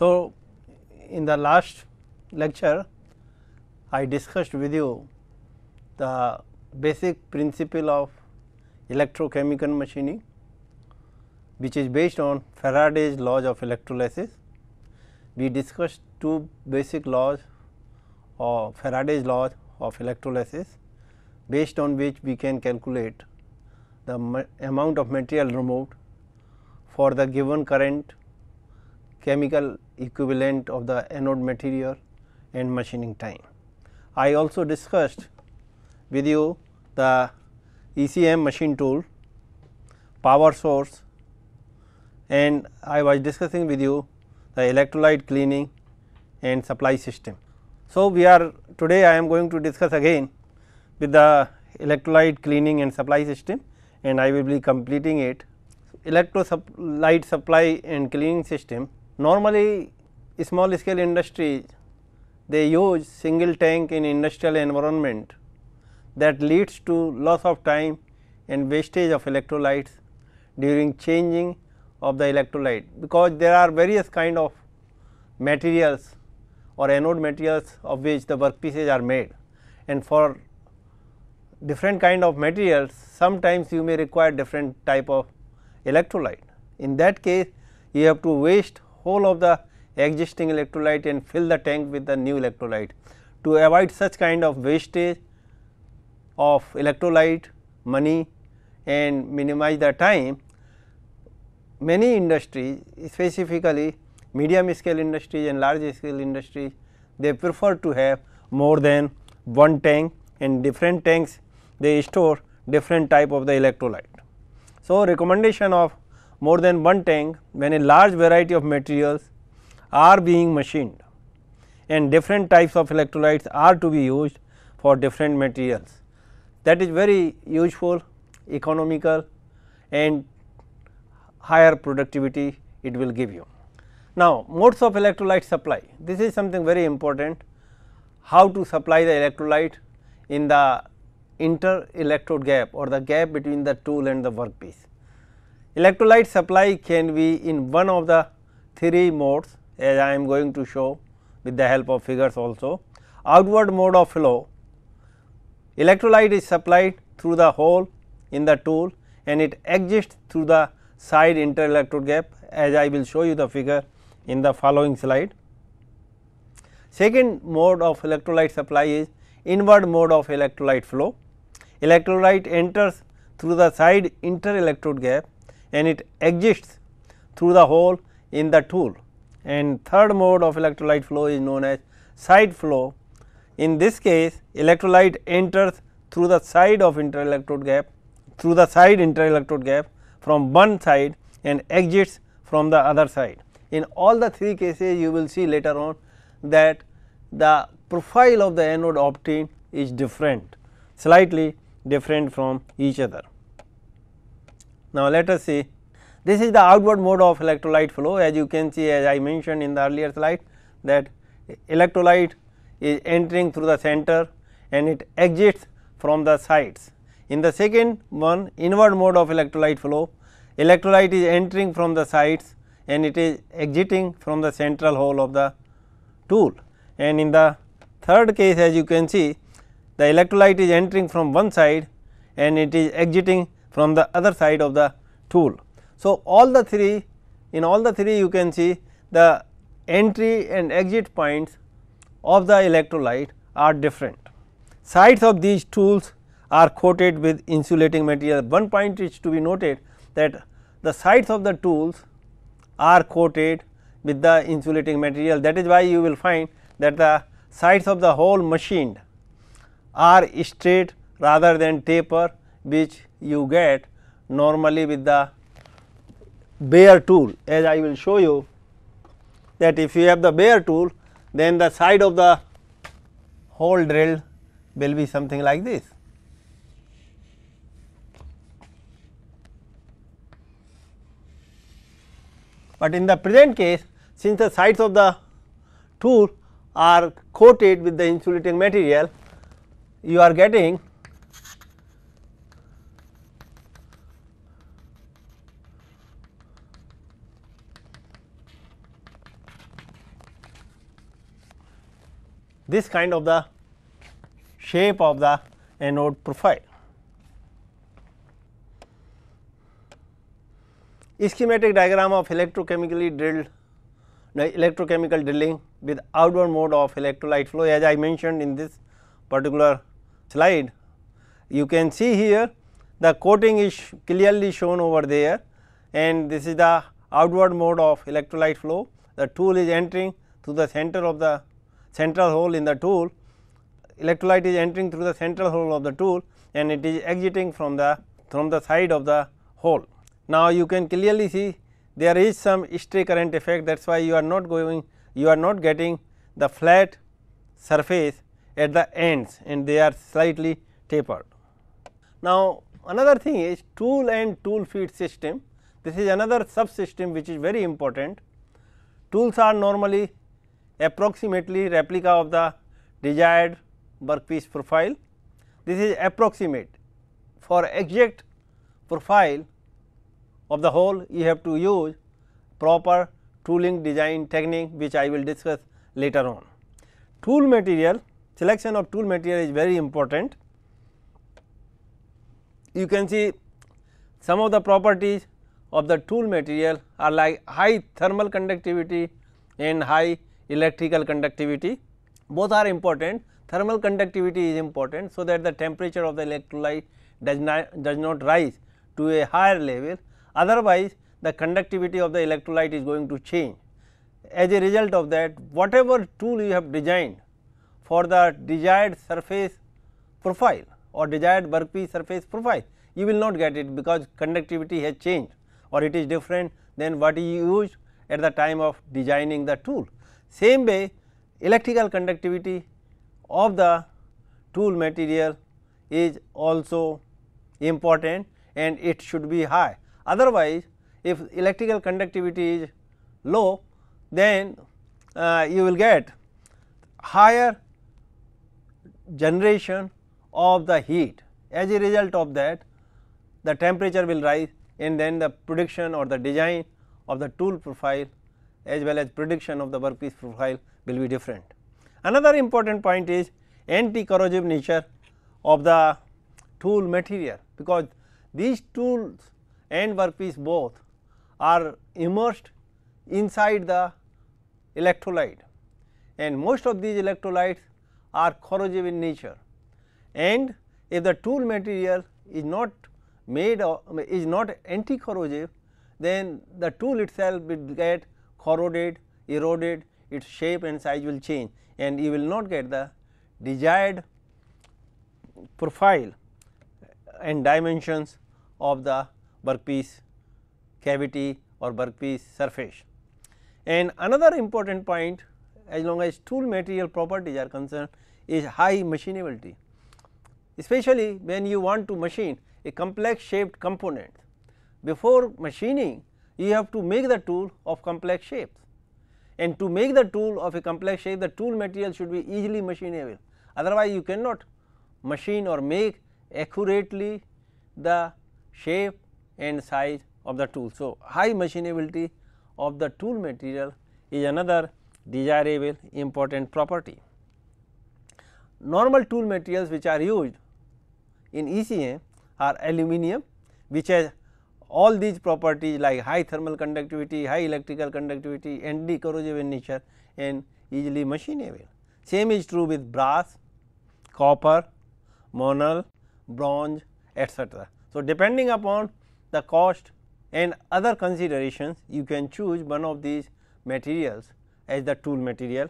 So, in the last lecture I discussed with you the basic principle of electrochemical machining which is based on Faraday's laws of electrolysis. We discussed two basic laws or Faraday's laws of electrolysis based on which we can calculate the amount of material removed for the given current chemical equivalent of the anode material and machining time. I also discussed with you the ECM machine tool, power source and I was discussing with you the electrolyte cleaning and supply system. So, we are today I am going to discuss again with the electrolyte cleaning and supply system and I will be completing it. Electrolyte supply and cleaning system Normally, small scale industries they use single tank in industrial environment that leads to loss of time and wastage of electrolytes during changing of the electrolyte because there are various kind of materials or anode materials of which the workpieces are made and for different kind of materials sometimes you may require different type of electrolyte. In that case you have to waste whole of the existing electrolyte and fill the tank with the new electrolyte. To avoid such kind of wastage of electrolyte, money and minimize the time, many industries specifically medium scale industries and large scale industries they prefer to have more than one tank and different tanks they store different type of the electrolyte. So, recommendation of more than one tank when a large variety of materials are being machined and different types of electrolytes are to be used for different materials. That is very useful, economical and higher productivity it will give you. Now, modes of electrolyte supply, this is something very important, how to supply the electrolyte in the inter electrode gap or the gap between the tool and the workpiece. Electrolyte supply can be in one of the three modes as I am going to show with the help of figures also. Outward mode of flow, electrolyte is supplied through the hole in the tool and it exits through the side inter-electrode gap as I will show you the figure in the following slide. Second mode of electrolyte supply is inward mode of electrolyte flow. Electrolyte enters through the side inter-electrode gap and it exists through the hole in the tool. And third mode of electrolyte flow is known as side flow. In this case, electrolyte enters through the side of interelectrode gap, through the side interelectrode gap from one side and exits from the other side. In all the three cases, you will see later on that the profile of the anode obtained is different, slightly different from each other. Now, let us see this is the outward mode of electrolyte flow as you can see as I mentioned in the earlier slide that electrolyte is entering through the center and it exits from the sides. In the second one inward mode of electrolyte flow electrolyte is entering from the sides and it is exiting from the central hole of the tool. And in the third case as you can see the electrolyte is entering from one side and it is exiting from the other side of the tool. So, all the three in all the three you can see the entry and exit points of the electrolyte are different. Sides of these tools are coated with insulating material. One point is to be noted that the sides of the tools are coated with the insulating material that is why you will find that the sides of the whole machine are straight rather than taper which you get normally with the bare tool as I will show you that if you have the bare tool then the side of the hole drilled will be something like this. But in the present case since the sides of the tool are coated with the insulating material you are getting this kind of the shape of the anode profile. Schematic diagram of electrochemically drilled electrochemical drilling with outward mode of electrolyte flow as I mentioned in this particular slide. You can see here the coating is clearly shown over there and this is the outward mode of electrolyte flow. The tool is entering through the center of the central hole in the tool, electrolyte is entering through the central hole of the tool and it is exiting from the from the side of the hole. Now, you can clearly see there is some stray current effect that is why you are not going you are not getting the flat surface at the ends and they are slightly tapered. Now, another thing is tool and tool feed system this is another subsystem which is very important. Tools are normally approximately replica of the desired workpiece profile. This is approximate for exact profile of the hole. you have to use proper tooling design technique which I will discuss later on. Tool material selection of tool material is very important. You can see some of the properties of the tool material are like high thermal conductivity and high electrical conductivity both are important thermal conductivity is important. So, that the temperature of the electrolyte does not does not rise to a higher level otherwise the conductivity of the electrolyte is going to change. As a result of that whatever tool you have designed for the desired surface profile or desired Berkeley surface profile you will not get it because conductivity has changed or it is different than what you used at the time of designing the tool. Same way electrical conductivity of the tool material is also important and it should be high. Otherwise, if electrical conductivity is low, then uh, you will get higher generation of the heat. As a result of that, the temperature will rise and then the prediction or the design of the tool profile as well as prediction of the workpiece profile will be different. Another important point is anti-corrosive nature of the tool material because these tools and workpiece both are immersed inside the electrolyte and most of these electrolytes are corrosive in nature and if the tool material is not made or is not anti corrosive then the tool itself will get corroded, eroded, its shape and size will change and you will not get the desired profile and dimensions of the workpiece cavity or workpiece surface. And another important point as long as tool material properties are concerned is high machinability, especially when you want to machine a complex shaped component. Before machining you have to make the tool of complex shapes and to make the tool of a complex shape the tool material should be easily machinable otherwise you cannot machine or make accurately the shape and size of the tool. So, high machinability of the tool material is another desirable important property. Normal tool materials which are used in ECM are aluminum which has all these properties like high thermal conductivity, high electrical conductivity and corrosive in nature and easily machinable. Same is true with brass, copper, monel, bronze etc. So, depending upon the cost and other considerations you can choose one of these materials as the tool material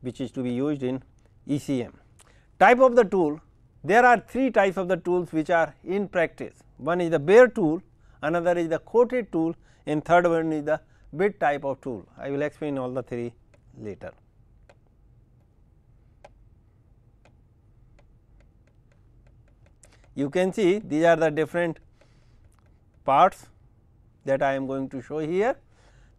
which is to be used in ECM. Type of the tool there are three types of the tools which are in practice. One is the bare tool another is the coated tool and third one is the bit type of tool. I will explain all the three later. You can see these are the different parts that I am going to show here.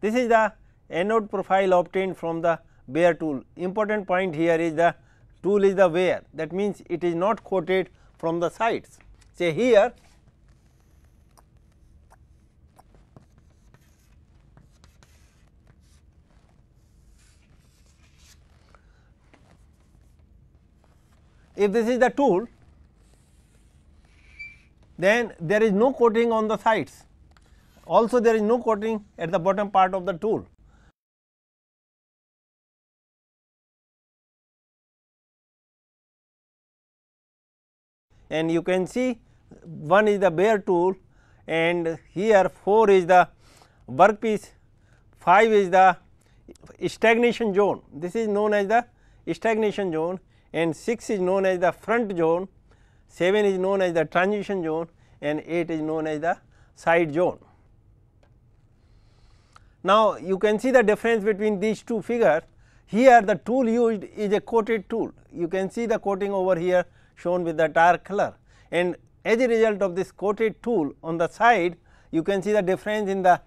This is the anode profile obtained from the wear tool. Important point here is the tool is the wear that means it is not coated from the sides. Say here if this is the tool then there is no coating on the sides also there is no coating at the bottom part of the tool. And you can see one is the bare tool and here 4 is the workpiece, 5 is the stagnation zone. This is known as the stagnation zone and 6 is known as the front zone, 7 is known as the transition zone and 8 is known as the side zone. Now, you can see the difference between these two figures. Here the tool used is a coated tool. You can see the coating over here shown with the dark color and as a result of this coated tool on the side, you can see the difference in the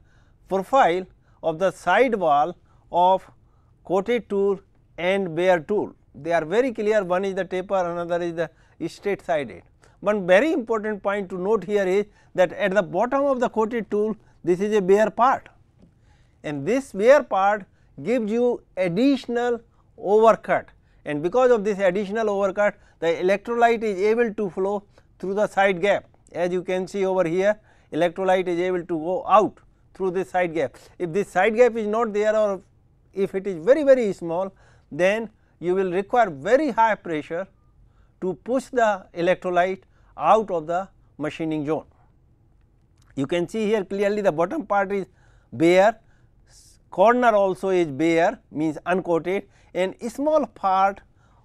profile of the side wall of coated tool and bare tool they are very clear one is the taper another is the straight sided. One very important point to note here is that at the bottom of the coated tool this is a bare part and this bare part gives you additional overcut and because of this additional overcut the electrolyte is able to flow through the side gap as you can see over here electrolyte is able to go out through this side gap. If this side gap is not there or if it is very very small then you will require very high pressure to push the electrolyte out of the machining zone. You can see here clearly the bottom part is bare, corner also is bare means uncoated and small part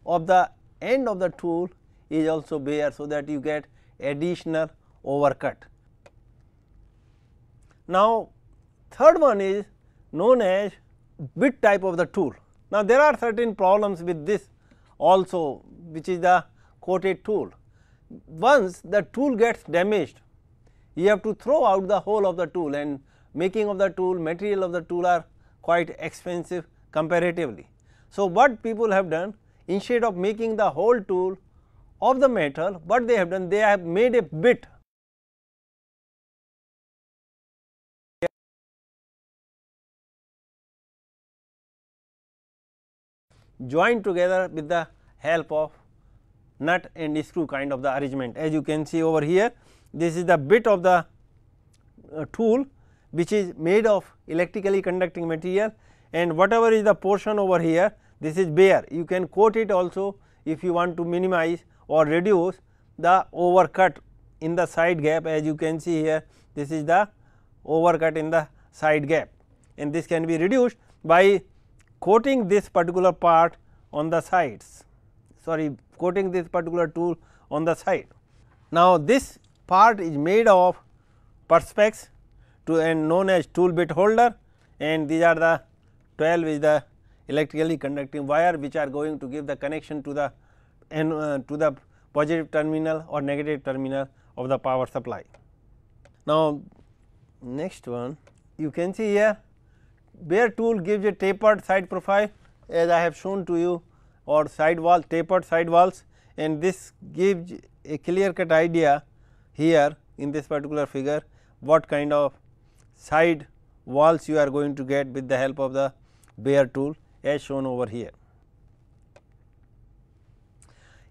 of the end of the tool is also bare. So, that you get additional overcut. Now, third one is known as bit type of the tool. Now, there are certain problems with this also which is the coated tool. Once the tool gets damaged, you have to throw out the whole of the tool and making of the tool, material of the tool are quite expensive comparatively. So, what people have done instead of making the whole tool of the metal, what they have done they have made a bit joined together with the help of nut and screw kind of the arrangement. As you can see over here, this is the bit of the uh, tool which is made of electrically conducting material and whatever is the portion over here, this is bare. You can coat it also if you want to minimize or reduce the overcut in the side gap as you can see here this is the overcut in the side gap and this can be reduced by coating this particular part on the sides sorry coating this particular tool on the side. Now, this part is made of perspex to and known as tool bit holder and these are the 12 is the electrically conducting wire which are going to give the connection to the and uh, to the positive terminal or negative terminal of the power supply. Now, next one you can see here bare tool gives a tapered side profile as I have shown to you or side wall tapered side walls and this gives a clear cut idea here in this particular figure what kind of side walls you are going to get with the help of the bare tool as shown over here.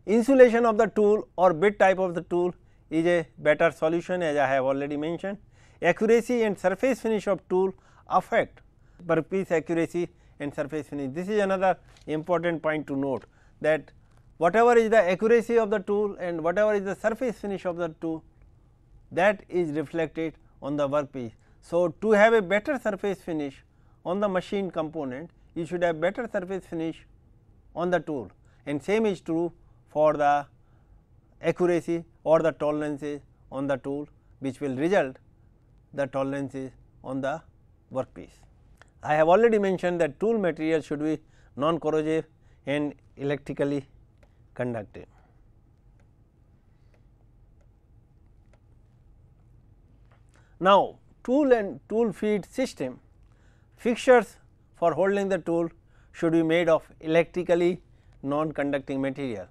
Insulation of the tool or bit type of the tool is a better solution as I have already mentioned. Accuracy and surface finish of tool affect workpiece accuracy and surface finish. This is another important point to note that whatever is the accuracy of the tool and whatever is the surface finish of the tool that is reflected on the workpiece. So, to have a better surface finish on the machine component you should have better surface finish on the tool and same is true for the accuracy or the tolerances on the tool which will result the tolerances on the workpiece. I have already mentioned that tool material should be non corrosive and electrically conductive. Now, tool and tool feed system fixtures for holding the tool should be made of electrically non conducting material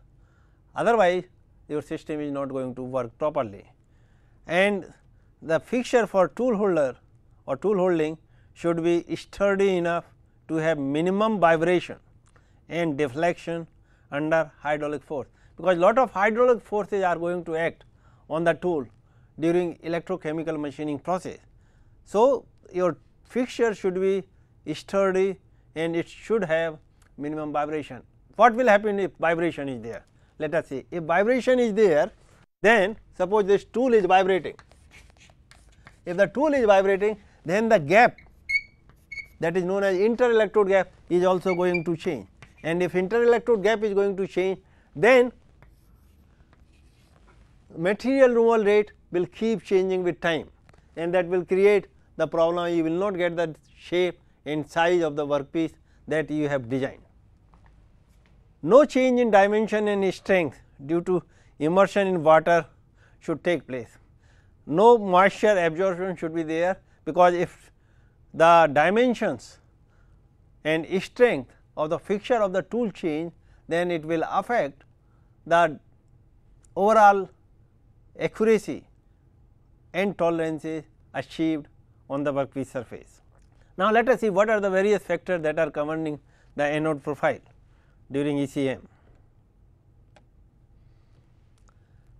otherwise your system is not going to work properly and the fixture for tool holder or tool holding should be sturdy enough to have minimum vibration and deflection under hydraulic force because lot of hydraulic forces are going to act on the tool during electrochemical machining process. So, your fixture should be sturdy and it should have minimum vibration. What will happen if vibration is there? Let us see. If vibration is there, then suppose this tool is vibrating. If the tool is vibrating, then the gap that is known as inter-electrode gap is also going to change and if inter-electrode gap is going to change then material removal rate will keep changing with time and that will create the problem you will not get the shape and size of the workpiece that you have designed. No change in dimension and strength due to immersion in water should take place. No moisture absorption should be there because if the dimensions and strength of the fixture of the tool change, then it will affect the overall accuracy and tolerances achieved on the workpiece surface. Now, let us see what are the various factors that are governing the anode profile during ECM.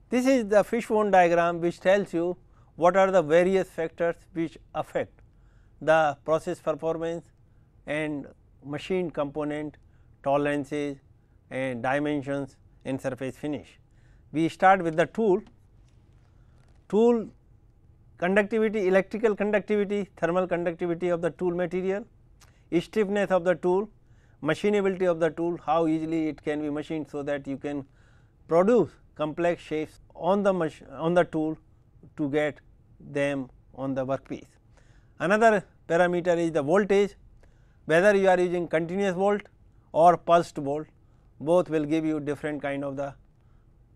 This is the fishbone diagram which tells you what are the various factors which affect the process performance and machine component tolerances and dimensions and surface finish. We start with the tool. Tool conductivity, electrical conductivity, thermal conductivity of the tool material, stiffness of the tool, machinability of the tool, how easily it can be machined so that you can produce complex shapes on the on the tool to get them on the workpiece. Another parameter is the voltage whether you are using continuous volt or pulsed volt both will give you different kind of the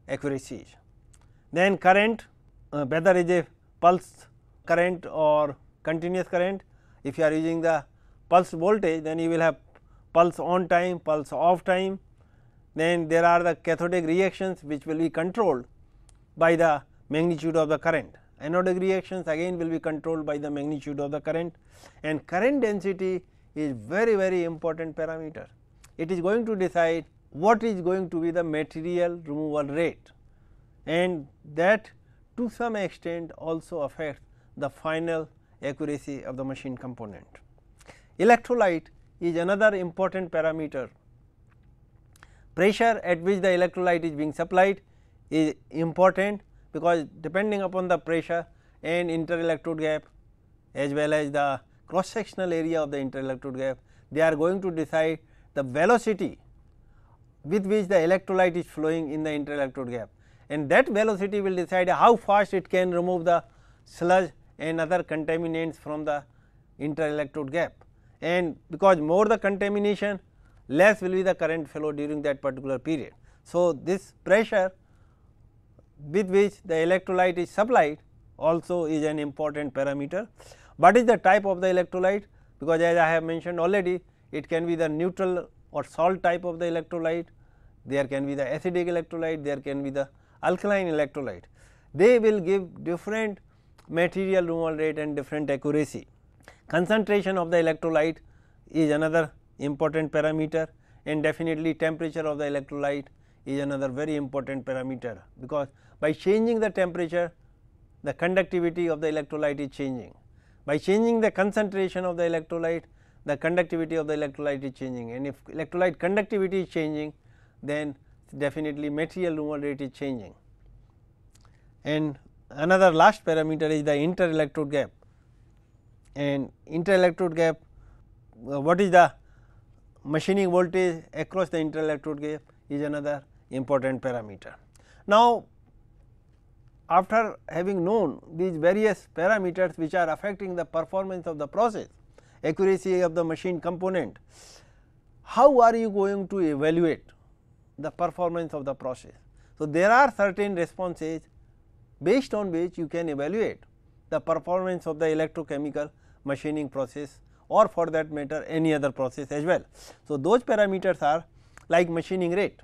accuracies. Then current uh, whether is a pulse current or continuous current if you are using the pulse voltage then you will have pulse on time, pulse off time. Then there are the cathodic reactions which will be controlled by the magnitude of the current anodic reactions again will be controlled by the magnitude of the current and current density is very very important parameter. It is going to decide what is going to be the material removal rate and that to some extent also affects the final accuracy of the machine component. Electrolyte is another important parameter. Pressure at which the electrolyte is being supplied is important because depending upon the pressure and interelectrode gap as well as the cross sectional area of the interelectrode gap, they are going to decide the velocity with which the electrolyte is flowing in the interelectrode gap and that velocity will decide how fast it can remove the sludge and other contaminants from the interelectrode gap. And because more the contamination less will be the current flow during that particular period. So, this pressure with which the electrolyte is supplied also is an important parameter. What is the type of the electrolyte? Because as I have mentioned already, it can be the neutral or salt type of the electrolyte, there can be the acidic electrolyte, there can be the alkaline electrolyte. They will give different material removal rate and different accuracy. Concentration of the electrolyte is another important parameter and definitely temperature of the electrolyte is another very important parameter because by changing the temperature the conductivity of the electrolyte is changing. By changing the concentration of the electrolyte the conductivity of the electrolyte is changing and if electrolyte conductivity is changing then definitely material removal rate is changing. And another last parameter is the inter-electrode gap and inter-electrode gap uh, what is the machining voltage across the inter-electrode gap is another important parameter. Now, after having known these various parameters which are affecting the performance of the process, accuracy of the machine component, how are you going to evaluate the performance of the process? So, there are certain responses based on which you can evaluate the performance of the electrochemical machining process or for that matter any other process as well. So, those parameters are like machining rate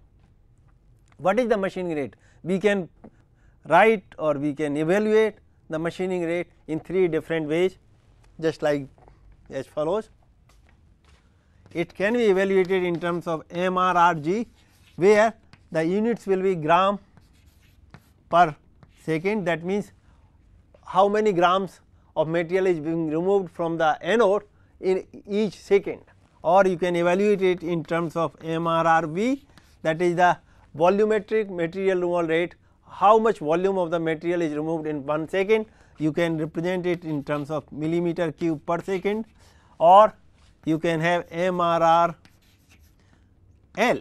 what is the machining rate? We can write or we can evaluate the machining rate in three different ways just like as follows. It can be evaluated in terms of MRRG where the units will be gram per second that means how many grams of material is being removed from the anode in each second or you can evaluate it in terms of MRRV that is the volumetric material removal rate, how much volume of the material is removed in 1 second, you can represent it in terms of millimeter cube per second or you can have MRR L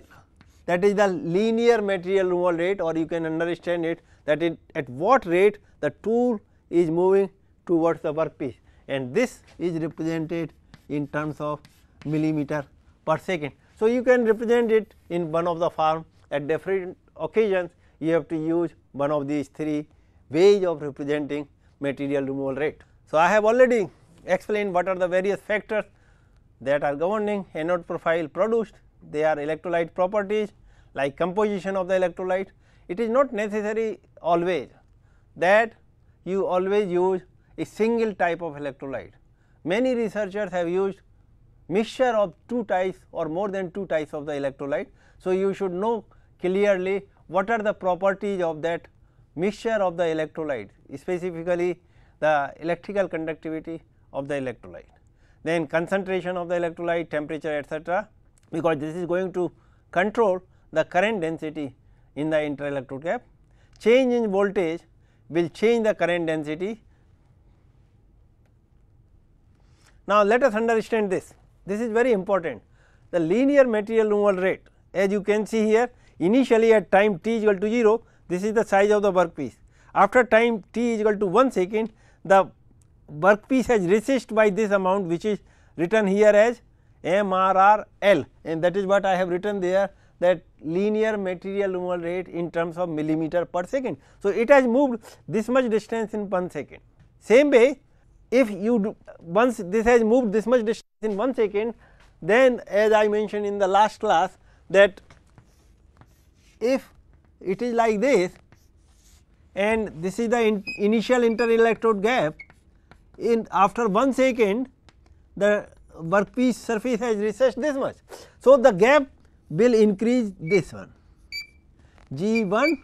that is the linear material removal rate or you can understand it that it at what rate the tool is moving towards the workpiece and this is represented in terms of millimeter per second. So, you can represent it in one of the form at different occasions you have to use one of these three ways of representing material removal rate. So, I have already explained what are the various factors that are governing anode profile produced, they are electrolyte properties like composition of the electrolyte. It is not necessary always that you always use a single type of electrolyte. Many researchers have used mixture of two types or more than two types of the electrolyte. So, you should know clearly what are the properties of that mixture of the electrolyte specifically the electrical conductivity of the electrolyte. Then concentration of the electrolyte, temperature etc., because this is going to control the current density in the inter-electrode gap. Change in voltage will change the current density. Now, let us understand this, this is very important. The linear material removal rate as you can see here Initially at time t is equal to 0 this is the size of the workpiece. After time t is equal to 1 second the workpiece has recessed by this amount which is written here as MRRL and that is what I have written there that linear material removal rate in terms of millimeter per second. So, it has moved this much distance in 1 second. Same way if you do once this has moved this much distance in 1 second then as I mentioned in the last class that if it is like this and this is the in initial electrode gap in after 1 second the workpiece surface has recessed this much. So, the gap will increase this one G 1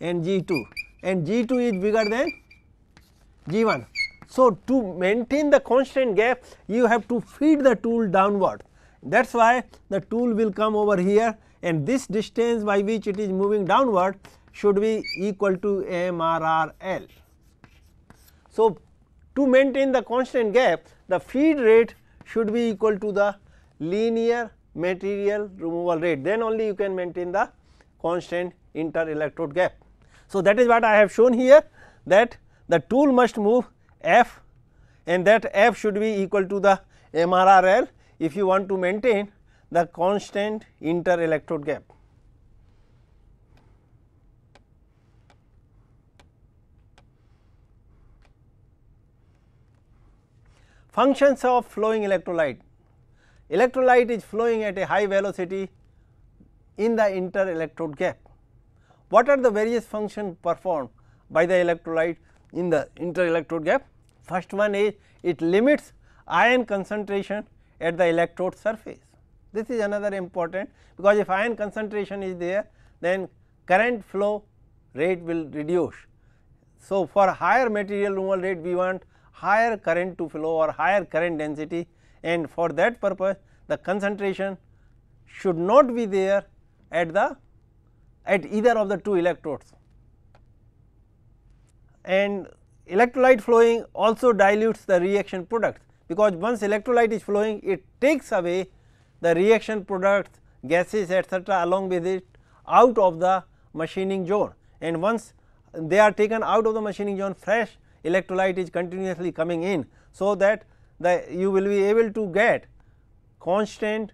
and G 2 and G 2 is bigger than G 1. So, to maintain the constant gap you have to feed the tool downward that is why the tool will come over here and this distance by which it is moving downward should be equal to MRRL. So, to maintain the constant gap the feed rate should be equal to the linear material removal rate then only you can maintain the constant inter electrode gap. So, that is what I have shown here that the tool must move f and that f should be equal to the MRRL if you want to maintain the constant inter electrode gap. Functions of flowing electrolyte. Electrolyte is flowing at a high velocity in the inter electrode gap. What are the various functions performed by the electrolyte in the inter electrode gap? First one is it limits ion concentration at the electrode surface. This is another important because if ion concentration is there then current flow rate will reduce. So, for higher material removal rate we want higher current to flow or higher current density and for that purpose the concentration should not be there at the at either of the two electrodes. And electrolyte flowing also dilutes the reaction products because once electrolyte is flowing it takes away the reaction products, gases etc., along with it out of the machining zone and once they are taken out of the machining zone fresh electrolyte is continuously coming in. So, that the you will be able to get constant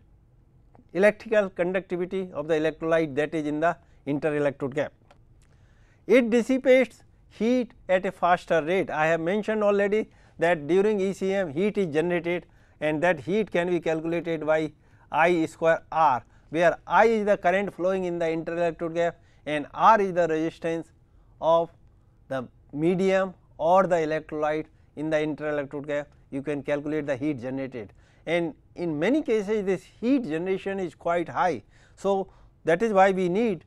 electrical conductivity of the electrolyte that is in the inter electrode gap. It dissipates heat at a faster rate. I have mentioned already that during ECM heat is generated and that heat can be calculated by I square R where I is the current flowing in the interelectrode gap and R is the resistance of the medium or the electrolyte in the interelectrode gap you can calculate the heat generated and in many cases this heat generation is quite high. So, that is why we need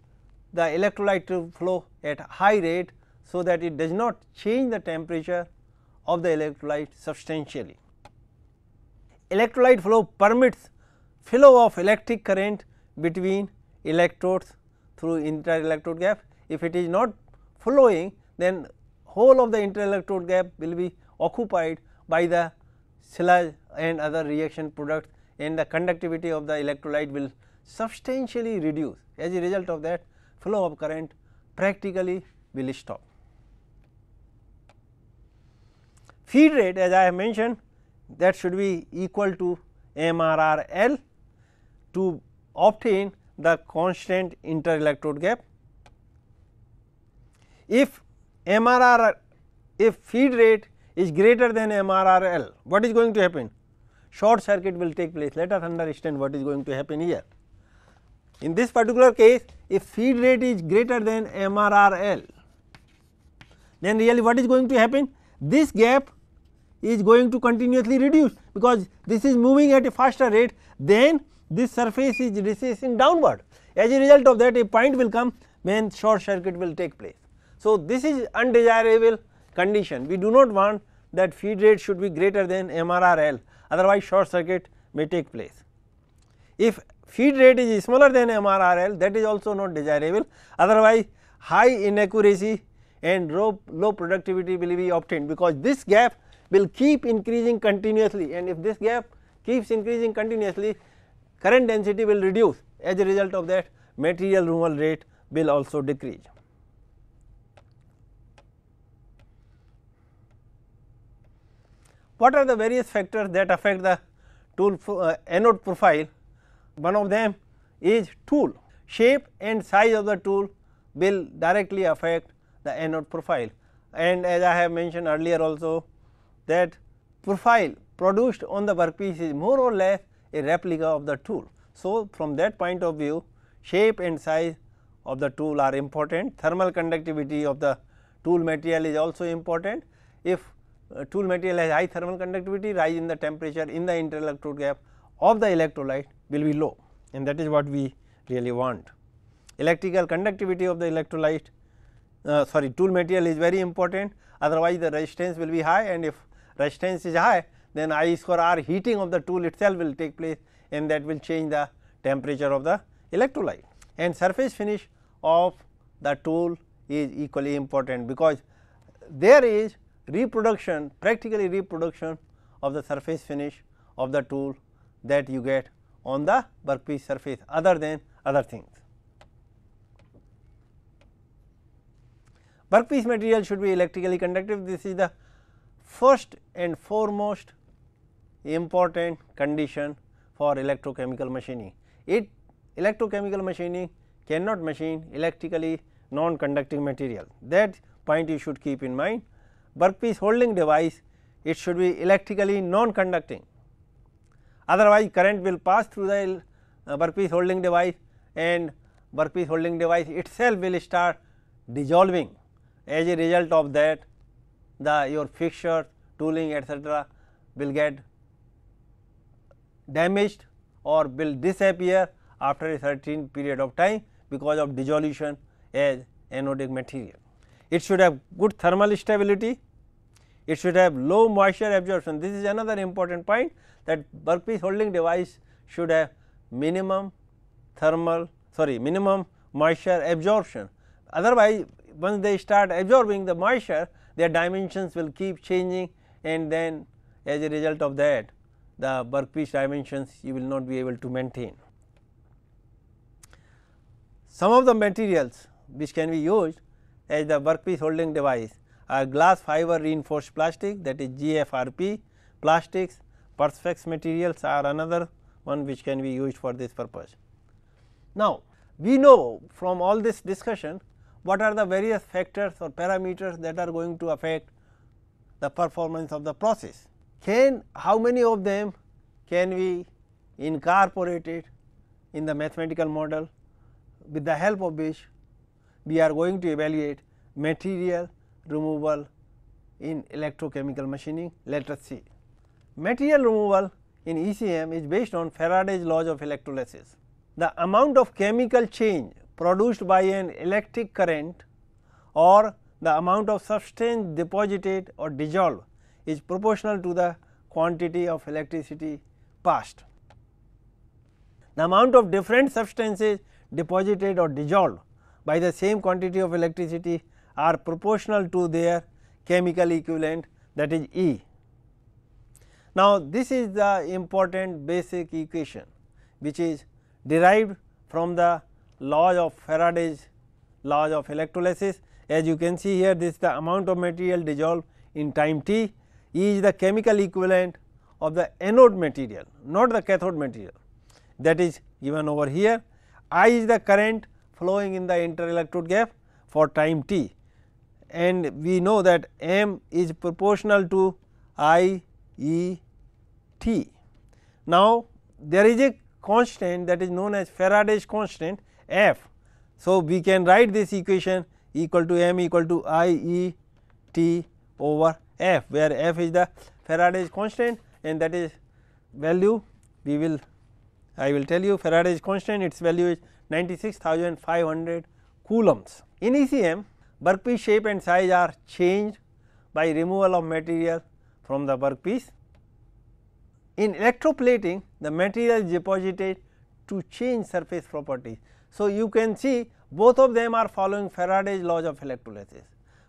the electrolyte to flow at high rate so that it does not change the temperature of the electrolyte substantially. Electrolyte flow permits flow of electric current between electrodes through inter electrode gap. If it is not flowing then whole of the inter electrode gap will be occupied by the sludge and other reaction products and the conductivity of the electrolyte will substantially reduce. As a result of that flow of current practically will stop. Feed rate as I have mentioned that should be equal to MRRL to obtain the constant interelectrode gap. If MRR if feed rate is greater than MRRL, what is going to happen? Short circuit will take place. Let us understand what is going to happen here. In this particular case, if feed rate is greater than MRRL, then really what is going to happen? This gap is going to continuously reduce because this is moving at a faster rate than this surface is recessing downward. As a result of that a point will come when short circuit will take place. So, this is undesirable condition we do not want that feed rate should be greater than MRRL otherwise short circuit may take place. If feed rate is smaller than MRRL that is also not desirable otherwise high inaccuracy and low, low productivity will be obtained because this gap will keep increasing continuously and if this gap keeps increasing continuously current density will reduce as a result of that material removal rate will also decrease. What are the various factors that affect the tool uh, anode profile? One of them is tool. Shape and size of the tool will directly affect the anode profile and as I have mentioned earlier also that profile produced on the workpiece is more or less a replica of the tool. So, from that point of view shape and size of the tool are important, thermal conductivity of the tool material is also important. If uh, tool material has high thermal conductivity rise in the temperature in the interelectrode gap of the electrolyte will be low and that is what we really want. Electrical conductivity of the electrolyte uh, sorry tool material is very important otherwise the resistance will be high and if resistance is high then I score R heating of the tool itself will take place and that will change the temperature of the electrolyte. And surface finish of the tool is equally important because there is reproduction practically reproduction of the surface finish of the tool that you get on the workpiece surface other than other things. Workpiece material should be electrically conductive this is the first and foremost important condition for electrochemical machining. It electrochemical machining cannot machine electrically non-conducting material. That point you should keep in mind. Burpee's holding device, it should be electrically non-conducting. Otherwise, current will pass through the uh, Burpee's holding device and Burpee's holding device itself will start dissolving. As a result of that, the your fixture, tooling, etc., will get damaged or will disappear after a certain period of time because of dissolution as anodic material. It should have good thermal stability, it should have low moisture absorption. This is another important point that workpiece holding device should have minimum thermal sorry minimum moisture absorption. Otherwise, once they start absorbing the moisture their dimensions will keep changing and then as a result of that the workpiece dimensions you will not be able to maintain. Some of the materials which can be used as the workpiece holding device are glass fiber reinforced plastic that is GFRP plastics, perspex materials are another one which can be used for this purpose. Now, we know from all this discussion what are the various factors or parameters that are going to affect the performance of the process. Can how many of them can we incorporate it in the mathematical model with the help of which we are going to evaluate material removal in electrochemical machining let us see. Material removal in ECM is based on Faraday's laws of electrolysis. The amount of chemical change produced by an electric current or the amount of substance deposited or dissolved is proportional to the quantity of electricity passed. The amount of different substances deposited or dissolved by the same quantity of electricity are proportional to their chemical equivalent that is E. Now, this is the important basic equation which is derived from the law of Faraday's law of electrolysis. As you can see here this is the amount of material dissolved in time t is the chemical equivalent of the anode material not the cathode material that is given over here. I is the current flowing in the interelectrode gap for time t and we know that M is proportional to I E t. Now, there is a constant that is known as Faraday's constant F. So, we can write this equation equal to M equal to I E t over F where F is the Faraday's constant and that is value we will I will tell you Faraday's constant its value is 96500 coulombs. In ECM workpiece shape and size are changed by removal of material from the workpiece. In electroplating the material is deposited to change surface properties. So, you can see both of them are following Faraday's laws of electrolysis,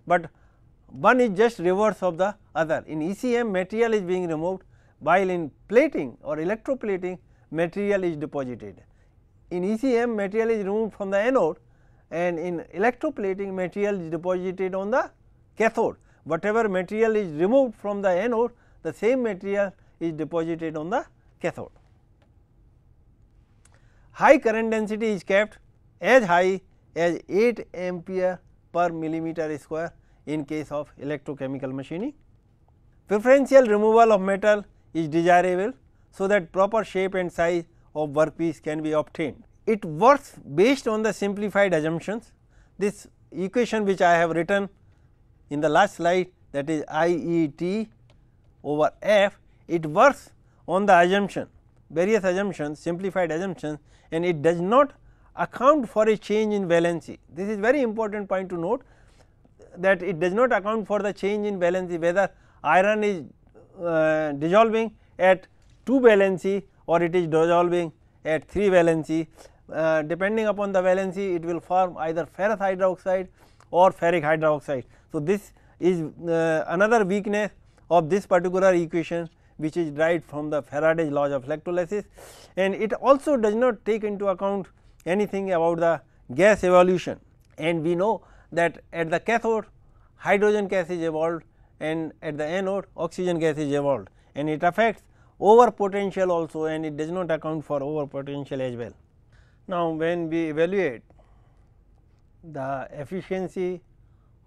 but one is just reverse of the other. In ECM material is being removed while in plating or electroplating material is deposited. In ECM material is removed from the anode and in electroplating material is deposited on the cathode. Whatever material is removed from the anode the same material is deposited on the cathode. High current density is kept as high as 8 ampere per millimeter square in case of electrochemical machining. Preferential removal of metal is desirable, so that proper shape and size of workpiece can be obtained. It works based on the simplified assumptions. This equation which I have written in the last slide that is I E t over f, it works on the assumption various assumptions simplified assumptions and it does not account for a change in valency. This is very important point to note that it does not account for the change in valency whether iron is uh, dissolving at 2 valency or it is dissolving at 3 valency. Uh, depending upon the valency it will form either ferrous hydroxide or ferric hydroxide. So, this is uh, another weakness of this particular equation which is derived from the Faraday's laws of electrolysis and it also does not take into account anything about the gas evolution and we know that at the cathode hydrogen gas is evolved and at the anode oxygen gas is evolved and it affects over potential also and it does not account for over potential as well. Now, when we evaluate the efficiency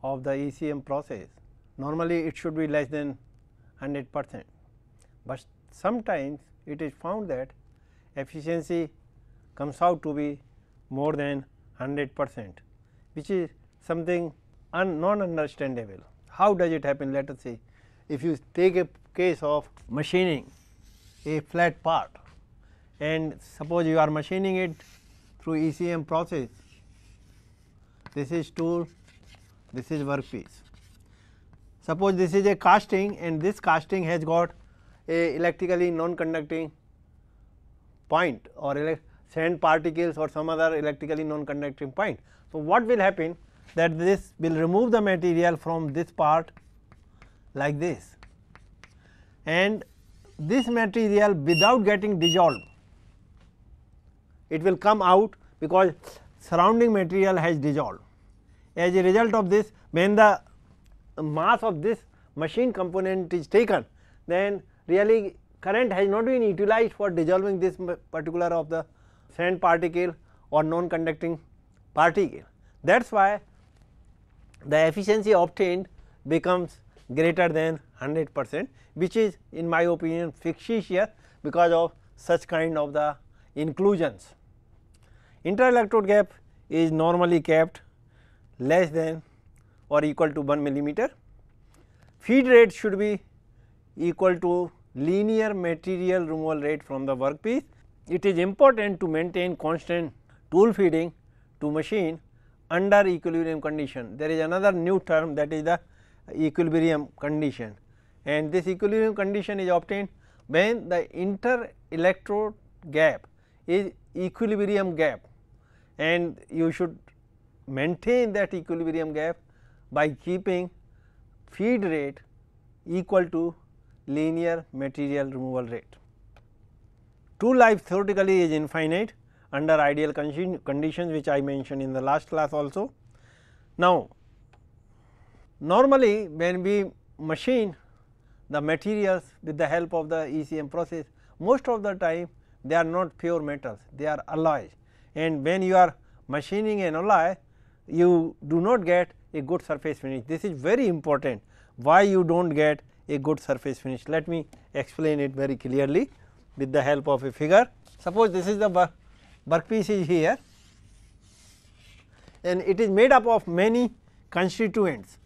of the ECM process, normally it should be less than 100 percent, but sometimes it is found that efficiency comes out to be more than 100 percent, which is something un non understandable. How does it happen? Let us see. If you take a case of machining a flat part and suppose you are machining it through ECM process, this is tool, this is workpiece. Suppose this is a casting and this casting has got a electrically non-conducting point or sand particles or some other electrically non-conducting point. So, what will happen? that this will remove the material from this part like this and this material without getting dissolved it will come out because surrounding material has dissolved. As a result of this when the mass of this machine component is taken then really current has not been utilized for dissolving this particular of the sand particle or non conducting particle. That is why the efficiency obtained becomes greater than 100 percent which is in my opinion fictitious because of such kind of the inclusions. Inter-electrode gap is normally kept less than or equal to 1 millimeter. Feed rate should be equal to linear material removal rate from the workpiece. It is important to maintain constant tool feeding to machine under equilibrium condition there is another new term that is the equilibrium condition and this equilibrium condition is obtained when the inter electrode gap is equilibrium gap and you should maintain that equilibrium gap by keeping feed rate equal to linear material removal rate. Two life theoretically is infinite under ideal conditions which I mentioned in the last class also. Now, normally when we machine the materials with the help of the ECM process, most of the time they are not pure metals, they are alloys and when you are machining an alloy, you do not get a good surface finish. This is very important why you do not get a good surface finish. Let me explain it very clearly with the help of a figure. Suppose this is the workpiece is here and it is made up of many constituents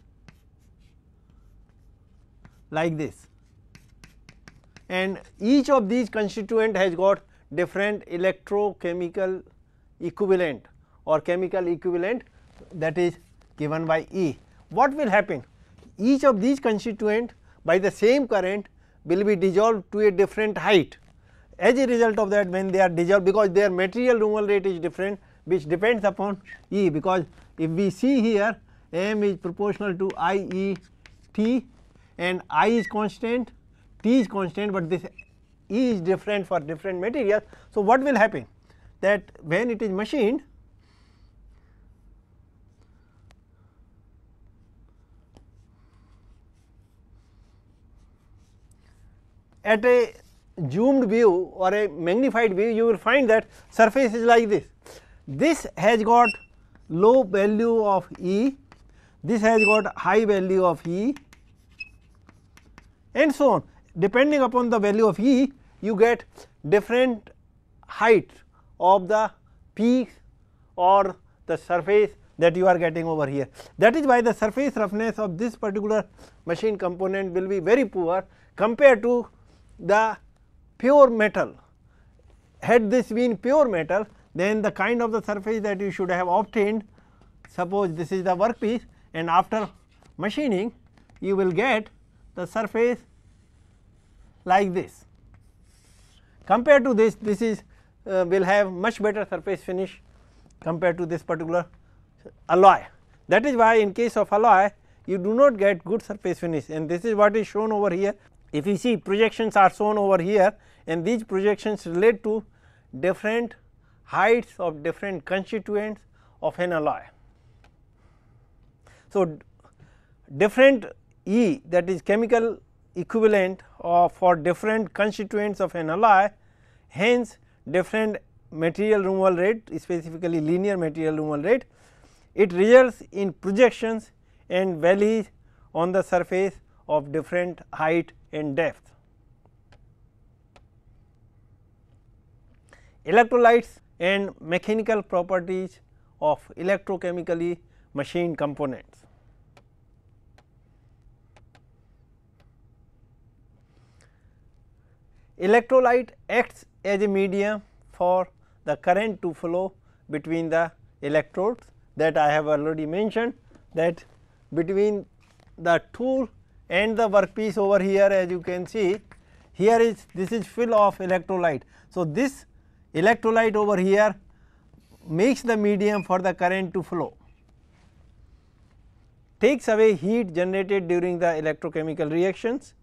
like this and each of these constituent has got different electrochemical equivalent or chemical equivalent that is given by E. What will happen? Each of these constituent by the same current will be dissolved to a different height as a result of that when they are dissolved because their material removal rate is different which depends upon E because if we see here m is proportional to i e t and i is constant t is constant but this e is different for different materials. So, what will happen that when it is machined at a zoomed view or a magnified view you will find that surface is like this. This has got low value of E, this has got high value of E and so on. Depending upon the value of E you get different height of the peak or the surface that you are getting over here. That is why the surface roughness of this particular machine component will be very poor compared to the pure metal, had this been pure metal then the kind of the surface that you should have obtained suppose this is the workpiece and after machining you will get the surface like this. Compared to this, this is uh, will have much better surface finish compared to this particular alloy. That is why in case of alloy you do not get good surface finish and this is what is shown over here. If you see projections are shown over here and these projections relate to different heights of different constituents of an alloy. So, different E that is chemical equivalent of for different constituents of an alloy hence different material removal rate specifically linear material removal rate it results in projections and valleys on the surface of different height and depth. electrolytes and mechanical properties of electrochemically machined components. Electrolyte acts as a medium for the current to flow between the electrodes that I have already mentioned that between the tool and the workpiece over here as you can see here is this is full of electrolyte. So, this electrolyte over here makes the medium for the current to flow takes away heat generated during the electrochemical reactions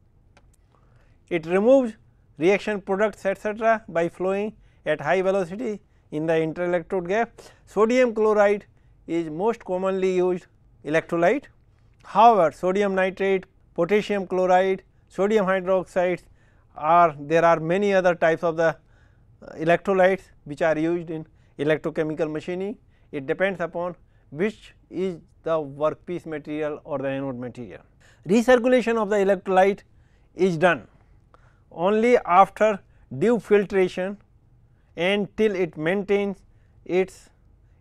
it removes reaction products etc., by flowing at high velocity in the interelectrode gap. Sodium chloride is most commonly used electrolyte. However, sodium nitrate, potassium chloride, sodium hydroxide are there are many other types of the uh, electrolytes which are used in electrochemical machining it depends upon which is the workpiece material or the anode material. Recirculation of the electrolyte is done only after due filtration and till it maintains its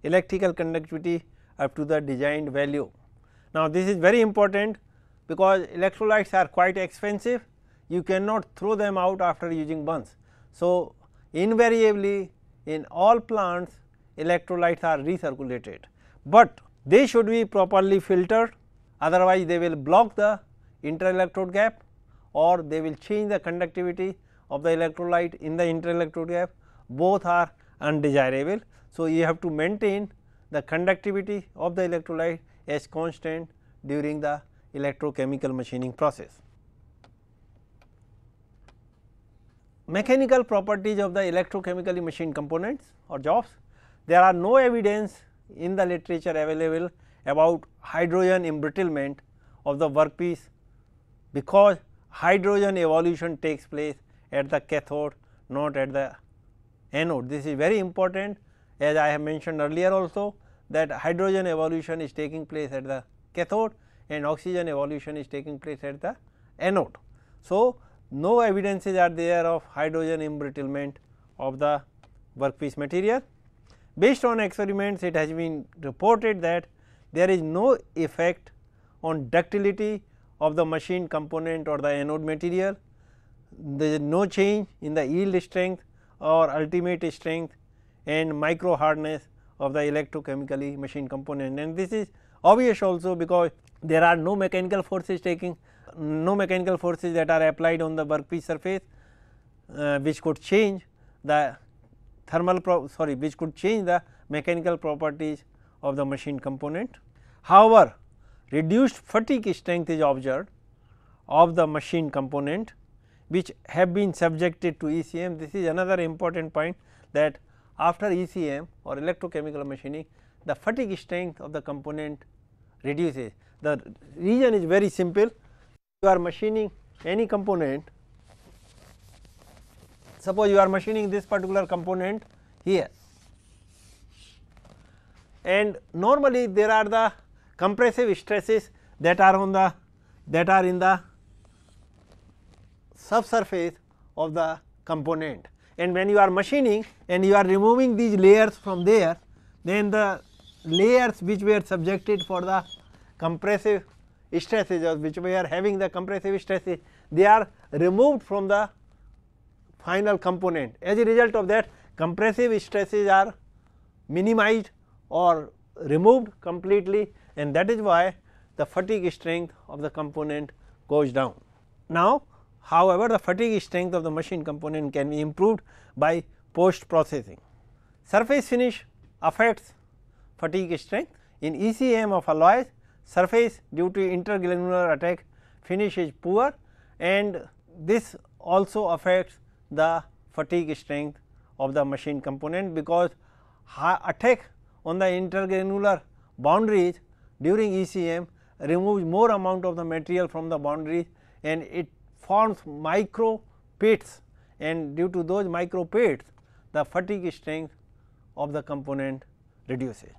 electrical conductivity up to the designed value. Now, this is very important because electrolytes are quite expensive you cannot throw them out after using once. So, invariably in all plants electrolytes are recirculated, but they should be properly filtered otherwise they will block the inter-electrode gap or they will change the conductivity of the electrolyte in the inter-electrode gap both are undesirable. So, you have to maintain the conductivity of the electrolyte as constant during the electrochemical machining process. mechanical properties of the electrochemically machined components or jobs. There are no evidence in the literature available about hydrogen embrittlement of the workpiece because hydrogen evolution takes place at the cathode not at the anode. This is very important as I have mentioned earlier also that hydrogen evolution is taking place at the cathode and oxygen evolution is taking place at the anode. So, no evidences are there of hydrogen embrittlement of the workpiece material. Based on experiments it has been reported that there is no effect on ductility of the machine component or the anode material. There is no change in the yield strength or ultimate strength and micro hardness of the electrochemically machine component and this is obvious also because there are no mechanical forces taking no mechanical forces that are applied on the workpiece surface uh, which could change the thermal sorry which could change the mechanical properties of the machine component. However, reduced fatigue strength is observed of the machine component which have been subjected to ECM. This is another important point that after ECM or electrochemical machining the fatigue strength of the component reduces. The reason is very simple you are machining any component, suppose you are machining this particular component here and normally there are the compressive stresses that are on the that are in the subsurface of the component and when you are machining and you are removing these layers from there then the layers which were subjected for the compressive stresses which we are having the compressive stresses they are removed from the final component. As a result of that compressive stresses are minimized or removed completely and that is why the fatigue strength of the component goes down. Now however, the fatigue strength of the machine component can be improved by post processing. Surface finish affects fatigue strength in ECM of alloys surface due to intergranular attack finish is poor and this also affects the fatigue strength of the machine component because attack on the intergranular boundaries during ECM removes more amount of the material from the boundaries and it forms micro pits and due to those micro pits the fatigue strength of the component reduces.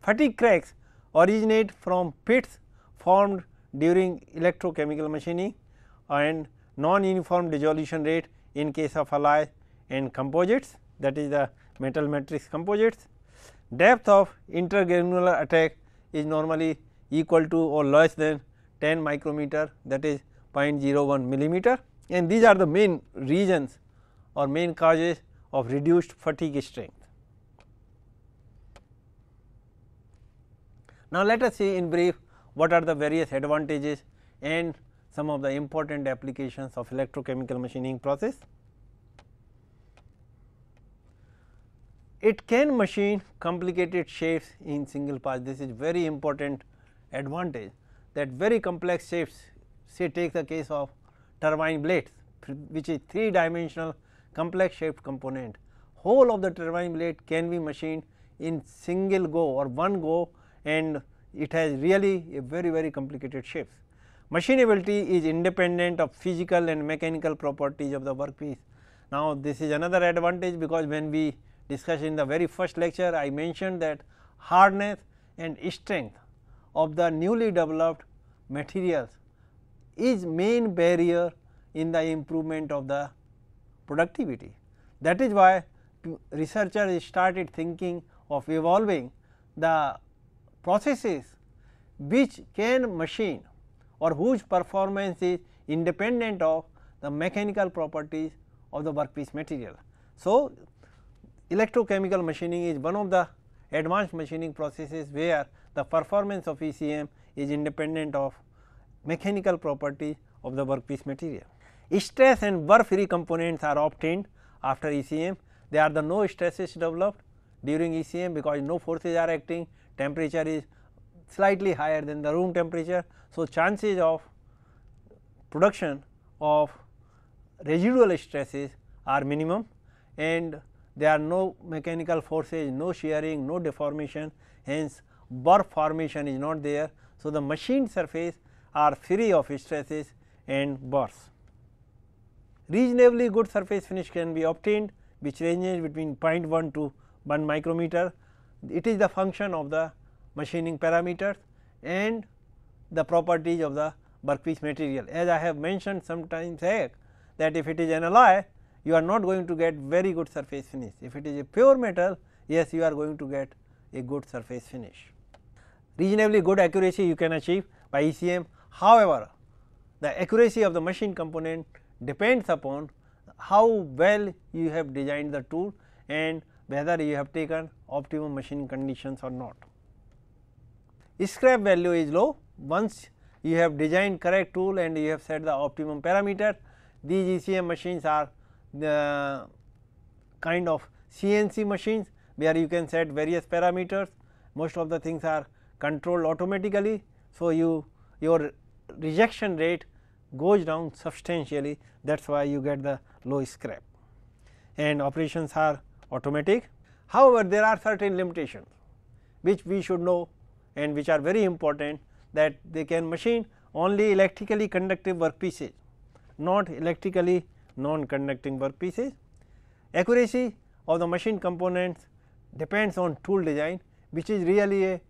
Fatigue cracks originate from pits formed during electrochemical machining and non-uniform dissolution rate in case of alloy and composites that is the metal matrix composites. Depth of intergranular attack is normally equal to or less than 10 micrometer that is 0.01 millimeter and these are the main reasons or main causes of reduced fatigue strength. Now, let us see in brief what are the various advantages and some of the important applications of electrochemical machining process. It can machine complicated shapes in single pass this is very important advantage that very complex shapes say take the case of turbine blades which is three dimensional complex shaped component whole of the turbine blade can be machined in single go or one go and it has really a very very complicated shapes. Machinability is independent of physical and mechanical properties of the workpiece. Now, this is another advantage because when we discussed in the very first lecture I mentioned that hardness and strength of the newly developed materials is main barrier in the improvement of the productivity. That is why researchers started thinking of evolving the processes which can machine or whose performance is independent of the mechanical properties of the workpiece material. So, electrochemical machining is one of the advanced machining processes where the performance of ECM is independent of mechanical properties of the workpiece material. Stress and burr free components are obtained after ECM. There are the no stresses developed during ECM because no forces are acting temperature is slightly higher than the room temperature. So, chances of production of residual stresses are minimum and there are no mechanical forces, no shearing, no deformation hence burr formation is not there. So, the machined surface are free of stresses and burrs. Reasonably good surface finish can be obtained which ranges between 0.1 to 1 micrometer it is the function of the machining parameters and the properties of the Berkowitz material. As I have mentioned sometimes that if it is an alloy you are not going to get very good surface finish. If it is a pure metal yes you are going to get a good surface finish. Reasonably good accuracy you can achieve by ECM. However, the accuracy of the machine component depends upon how well you have designed the tool and whether you have taken optimum machine conditions or not. Scrap value is low once you have designed correct tool and you have set the optimum parameter. These ECM machines are the kind of CNC machines where you can set various parameters most of the things are controlled automatically. So, you your rejection rate goes down substantially that is why you get the low scrap and operations are automatic. However, there are certain limitations which we should know and which are very important that they can machine only electrically conductive workpieces, not electrically non-conducting workpieces. Accuracy of the machine components depends on tool design which is really a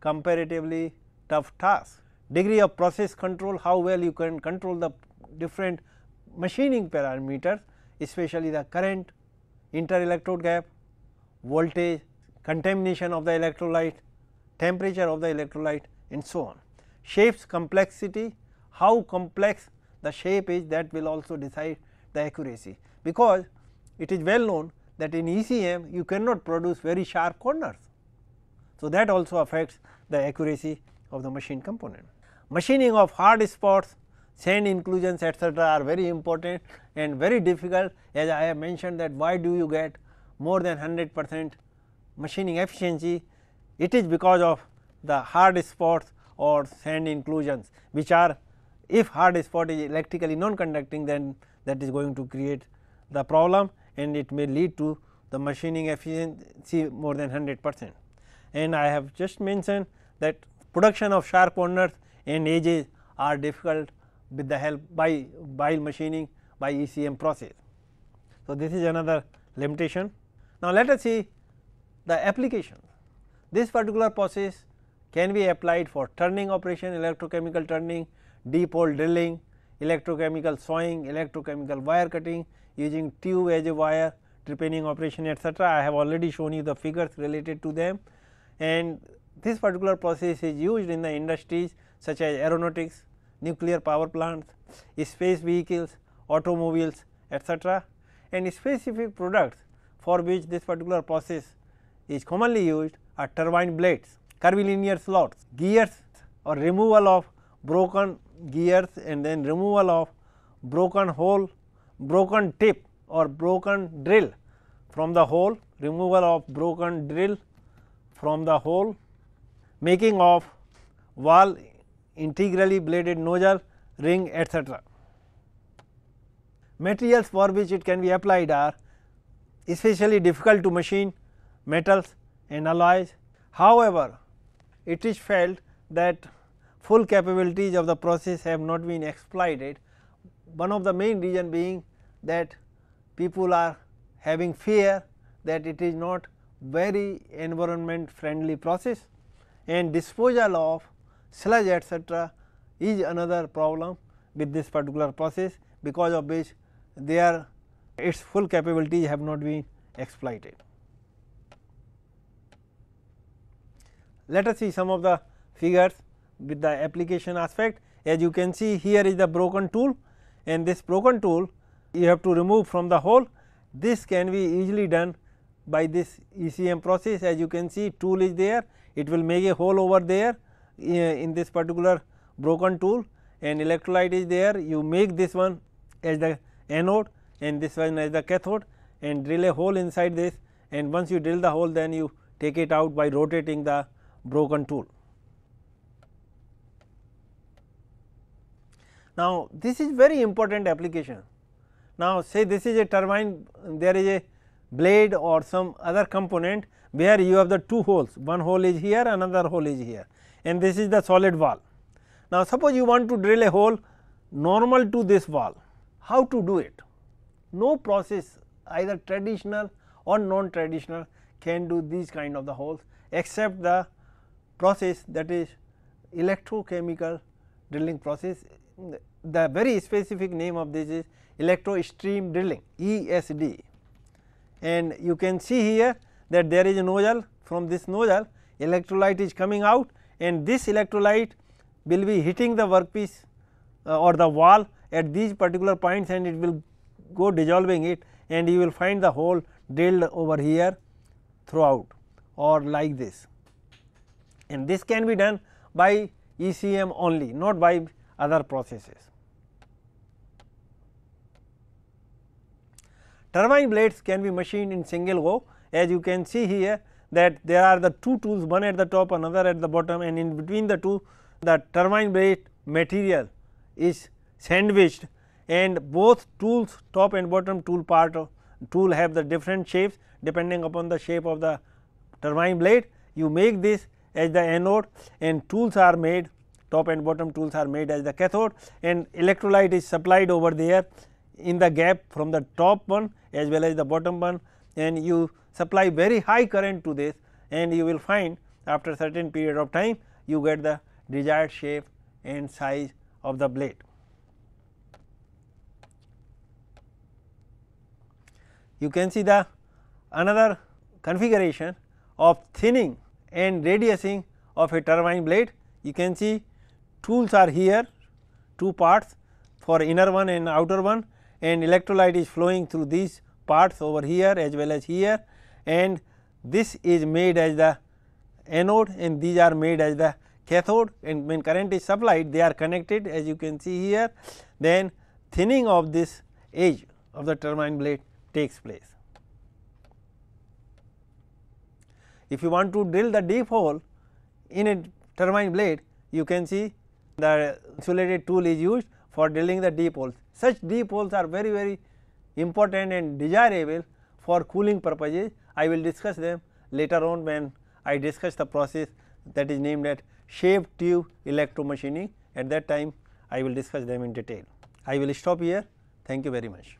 comparatively tough task. Degree of process control, how well you can control the different machining parameters especially the current inter electrode gap, voltage, contamination of the electrolyte, temperature of the electrolyte and so on. Shapes complexity, how complex the shape is that will also decide the accuracy because it is well known that in ECM you cannot produce very sharp corners. So, that also affects the accuracy of the machine component. Machining of hard spots sand inclusions etc., are very important and very difficult as I have mentioned that why do you get more than 100 percent machining efficiency, it is because of the hard spots or sand inclusions which are if hard spot is electrically non conducting then that is going to create the problem and it may lead to the machining efficiency more than 100 percent. And I have just mentioned that production of sharp corners and edges are difficult with the help by while machining by ECM process. So, this is another limitation. Now, let us see the application. This particular process can be applied for turning operation, electrochemical turning, deep hole drilling, electrochemical sawing, electrochemical wire cutting using tube as a wire, trepanning operation etc. I have already shown you the figures related to them and this particular process is used in the industries such as aeronautics, nuclear power plants, space vehicles, automobiles etc. and specific products for which this particular process is commonly used are turbine blades, curvilinear slots, gears or removal of broken gears and then removal of broken hole, broken tip or broken drill from the hole, removal of broken drill from the hole, making of wall integrally bladed nozzle, ring etc. Materials for which it can be applied are especially difficult to machine metals and alloys. However, it is felt that full capabilities of the process have not been exploited. One of the main reason being that people are having fear that it is not very environment friendly process and disposal of sludge etc. is another problem with this particular process because of which their its full capabilities have not been exploited. Let us see some of the figures with the application aspect as you can see here is the broken tool and this broken tool you have to remove from the hole this can be easily done by this ECM process as you can see tool is there it will make a hole over there uh, in this particular broken tool and electrolyte is there you make this one as the anode and this one as the cathode and drill a hole inside this and once you drill the hole then you take it out by rotating the broken tool. Now, this is very important application. Now, say this is a turbine there is a blade or some other component where you have the two holes, one hole is here, another hole is here and this is the solid wall. Now, suppose you want to drill a hole normal to this wall, how to do it? No process either traditional or non-traditional can do these kind of the holes except the process that is electrochemical drilling process. The very specific name of this is electro stream drilling ESD and you can see here that there is a nozzle from this nozzle electrolyte is coming out and this electrolyte will be hitting the workpiece uh, or the wall at these particular points and it will go dissolving it and you will find the hole drilled over here throughout or like this. And this can be done by ECM only not by other processes. Turbine blades can be machined in single go as you can see here that there are the two tools one at the top another at the bottom and in between the two the turbine blade material is sandwiched and both tools top and bottom tool part of tool have the different shapes depending upon the shape of the turbine blade. You make this as the anode and tools are made top and bottom tools are made as the cathode and electrolyte is supplied over there in the gap from the top one as well as the bottom one and you supply very high current to this and you will find after certain period of time you get the desired shape and size of the blade. You can see the another configuration of thinning and radiusing of a turbine blade. You can see tools are here two parts for inner one and outer one and electrolyte is flowing through these parts over here as well as here and this is made as the anode and these are made as the cathode and when current is supplied they are connected as you can see here then thinning of this edge of the turbine blade takes place. If you want to drill the deep hole in a turbine blade you can see the insulated tool is used for drilling the deep holes. Such deep holes are very very important and desirable for cooling purposes. I will discuss them later on when I discuss the process that is named as shaped tube electromachining at that time I will discuss them in detail. I will stop here. Thank you very much.